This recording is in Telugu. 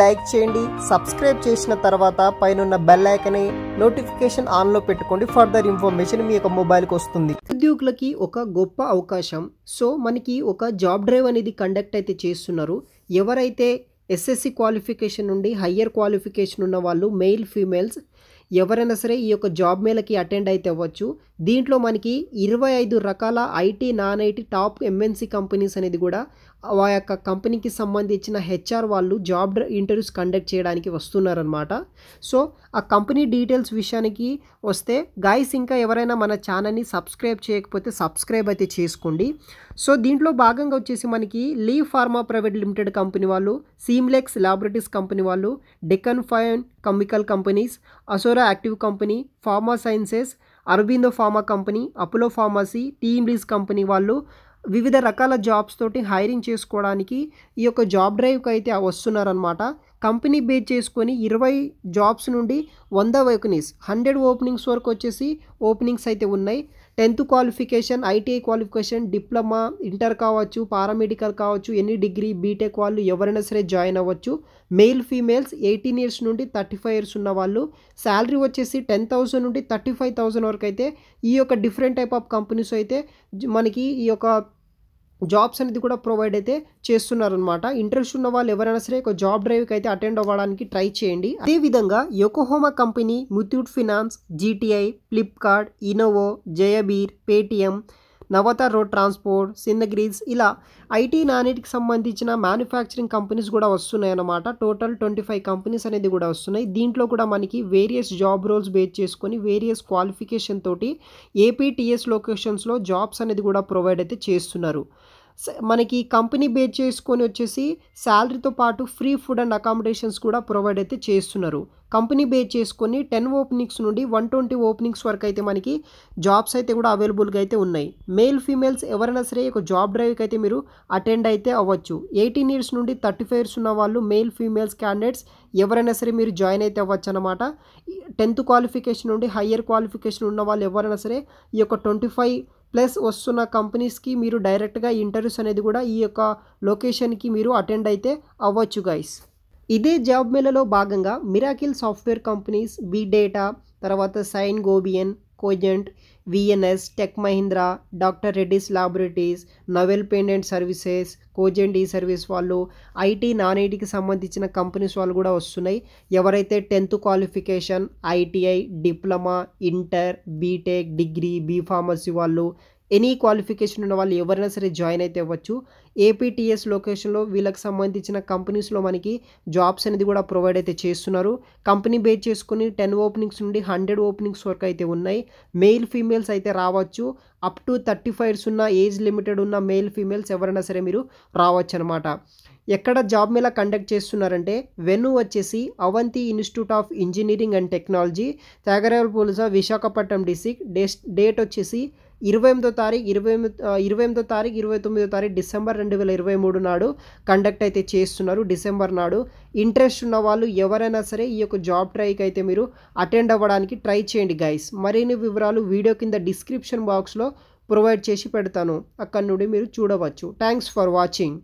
లైక్ చేయండి సబ్స్క్రైబ్ చేసిన తర్వాత పైన బెల్ ఐకనే నోటిఫికేషన్ ఆన్లో పెట్టుకోండి ఫర్దర్ ఇన్ఫర్మేషన్ మీ యొక్క మొబైల్కి వస్తుంది ఉద్యోగులకి ఒక గొప్ప అవకాశం సో మనకి ఒక జాబ్ డ్రైవ్ అనేది కండక్ట్ అయితే చేస్తున్నారు ఎవరైతే ఎస్ఎస్సి క్వాలిఫికేషన్ నుండి హయ్యర్ క్వాలిఫికేషన్ ఉన్న వాళ్ళు మెయిల్ ఫీమేల్స్ ఎవరైనా సరే ఈ యొక్క జాబ్ మేళకి అటెండ్ అయితే అవ్వచ్చు దీంట్లో మనకి ఇరవై ఐదు రకాల IT non IT top MNC companies అనేది కూడా ఆ యొక్క కంపెనీకి సంబంధించిన హెచ్ఆర్ వాళ్ళు జాబ్ ఇంటర్వ్యూస్ కండక్ట్ చేయడానికి వస్తున్నారనమాట సో ఆ కంపెనీ డీటెయిల్స్ విషయానికి వస్తే గాయస్ ఇంకా ఎవరైనా మన ఛానల్ని సబ్స్క్రైబ్ చేయకపోతే సబ్స్క్రైబ్ అయితే చేసుకోండి సో దీంట్లో భాగంగా వచ్చేసి మనకి Lee pharma private limited company వాళ్ళు సీమ్లెక్స్ ల్యాబొరేటరీస్ కంపెనీ వాళ్ళు డెకన్ ఫైన్ కెమికల్ కంపెనీస్ అసోరా active company pharma sciences Aurobindo pharma company Apollo pharmacy TeamLease company వాళ్ళు వివిధ రకాల జాబ్స్ తోటి హైరింగ్ చేసుకోవడానికి ఈ యొక్క జాబ్ డ్రైవ్కి అయితే వస్తున్నారనమాట కంపెనీ బేస్ చేసుకొని ఇరవై జాబ్స్ నుండి వంద వేకనీస్ హండ్రెడ్ ఓపెనింగ్స్ వరకు వచ్చేసి ఓపెనింగ్స్ అయితే ఉన్నాయి tenth qualification ITI qualification diploma inter కావచ్చు పారామెడికల్ కావచ్చు ఎనీ డిగ్రీ బీటెక్ వాళ్ళు ఎవరైనా సరే జాయిన్ అవ్వచ్చు మెయిల్ ఫీమేల్స్ ఎయిటీన్ ఇయర్స్ నుండి థర్టీ ఫైవ్ ఇయర్స్ ఉన్న వాళ్ళు శాలరీ వచ్చేసి టెన్ థౌసండ్ నుండి థర్టీ ఫైవ్ థౌసండ్ వరకు అయితే ఈ యొక్క డిఫరెంట్ టైప్ ఆఫ్ కంపెనీస్ అయితే మనకి ఈ యొక్క జాబ్స్ అనేది కూడా ప్రొవైడ్ అయితే చేస్తున్నారనమాట ఇంట్రెస్ట్ ఉన్న వాళ్ళు ఎవరైనా సరే ఒక జాబ్ డ్రైవ్కి అయితే అటెండ్ అవ్వడానికి ట్రై చేయండి అదేవిధంగా Yokohama company Muthoot finance GTI Flipkart Innovo జయబీర్ పేటిఎం నవత రోడ్ ట్రాన్స్పోర్ట్ సిన్నగ్రీస్ ఇలా ఐటీ నానిటికి సంబంధించిన మ్యానుఫ్యాక్చరింగ్ కంపెనీస్ కూడా వస్తున్నాయి అన్నమాట టోటల్ ట్వంటీ ఫైవ్ కంపెనీస్ అనేది కూడా వస్తున్నాయి దీంట్లో కూడా మనకి వేరియస్ జాబ్ రోల్స్ బేస్ చేసుకొని వేరియస్ క్వాలిఫికేషన్ తోటి ఏపీటీఎస్ లొకేషన్స్లో జాబ్స్ అనేది కూడా ప్రొవైడ్ అయితే చేస్తున్నారు మనకి కంపెనీ బేస్ చేసుకొని వచ్చేసి శాలరీతో పాటు ఫ్రీ ఫుడ్ అండ్ అకామిడేషన్స్ కూడా ప్రొవైడ్ అయితే చేస్తున్నారు కంపెనీ బేస్ చేసుకొని టెన్ ఓపెనింగ్స్ నుండి వన్ ట్వంటీ ఓపెనింగ్స్ వరకు అయితే మనకి జాబ్స్ అయితే కూడా అవైలబుల్గా అయితే ఉన్నాయి మేల్ ఫీమేల్స్ ఎవరైనా సరే ఒక జాబ్ డ్రైవ్కి అయితే మీరు అటెండ్ అయితే అవ్వచ్చు ఎయిటీన్ ఇయర్స్ నుండి థర్టీ ఫైవ్ ఇయర్స్ ఉన్న వాళ్ళు మేల్ ఫీమేల్స్ క్యాండిడేట్స్ ఎవరైనా సరే మీరు జాయిన్ అయితే అవ్వచ్చు అనమాట టెన్త్ క్వాలిఫికేషన్ నుండి హయ్యర్ క్వాలిఫికేషన్ ఉన్న వాళ్ళు ఎవరైనా సరే ఈ యొక్క ట్వంటీ ఫైవ్ ప్లస్ వస్తున్న కంపెనీస్కి మీరు డైరెక్ట్గా ఇంటర్వ్యూస్ అనేది కూడా ఈ యొక్క లొకేషన్కి మీరు అటెండ్ అయితే అవ్వచ్చు గైస్ ఇదే జాబ్ మేళలో భాగంగా miracle software companies B data తర్వాత సైన్ గోబియన్ Cogent VNS tech Mahindra doctor Reddy's laboratories Novel payment services Cogen ఈ సర్వీస్ వాళ్ళు ఐటీ నాన్ ఐటీకి సంబంధించిన కంపెనీస్ వాళ్ళు కూడా వస్తున్నాయి ఎవరైతే tenth qualification ITI diploma inter BTech degree B pharmacy వాళ్ళు ఎనీ క్వాలిఫికేషన్ ఉన్న వాళ్ళు ఎవరైనా సరే జాయిన్ అయితే అవ్వచ్చు ఏపీటీఎస్ లొకేషన్లో వీళ్ళకి సంబంధించిన కంపెనీస్లో మనకి జాబ్స్ అనేది కూడా ప్రొవైడ్ అయితే చేస్తున్నారు కంపెనీ బేస్ చేసుకుని టెన్ ఓపెనింగ్స్ నుండి హండ్రెడ్ ఓపెనింగ్స్ వరకు అయితే ఉన్నాయి మెయిల్ ఫీమేల్స్ అయితే రావచ్చు అప్ టు థర్టీ ఫైవ్స్ ఉన్న ఏజ్ లిమిటెడ్ ఉన్న మెయిల్ ఫీమేల్స్ ఎవరైనా సరే మీరు రావచ్చు అనమాట ఎక్కడ జాబ్ మీద కండక్ట్ చేస్తున్నారంటే వెన్ను వచ్చేసి Avanthi institute of engineering and technology పోలీస విశాఖపట్నం డిస్టిక్ డేట్ వచ్చేసి ఇరవై ఎనిమిదో తారీఖు ఇరవై ఎనిమిది ఇరవై ఎనిమిదో తారీఖు ఇరవై తొమ్మిదో తారీఖు డిసెంబర్ రెండు వేల ఇరవై మూడు నాడు కండక్ట్ అయితే చేస్తున్నారు డిసెంబర్ నాడు ఇంట్రెస్ట్ ఉన్న వాళ్ళు ఎవరైనా సరే ఈ యొక్క జాబ్ ట్రైకి అయితే మీరు అటెండ్ అవ్వడానికి ట్రై చేయండి గైస్ మరిన్ని వివరాలు వీడియో కింద డిస్క్రిప్షన్ బాక్స్లో ప్రొవైడ్ చేసి పెడతాను అక్కడ నుండి మీరు చూడవచ్చు థ్యాంక్స్ ఫర్ వాచింగ్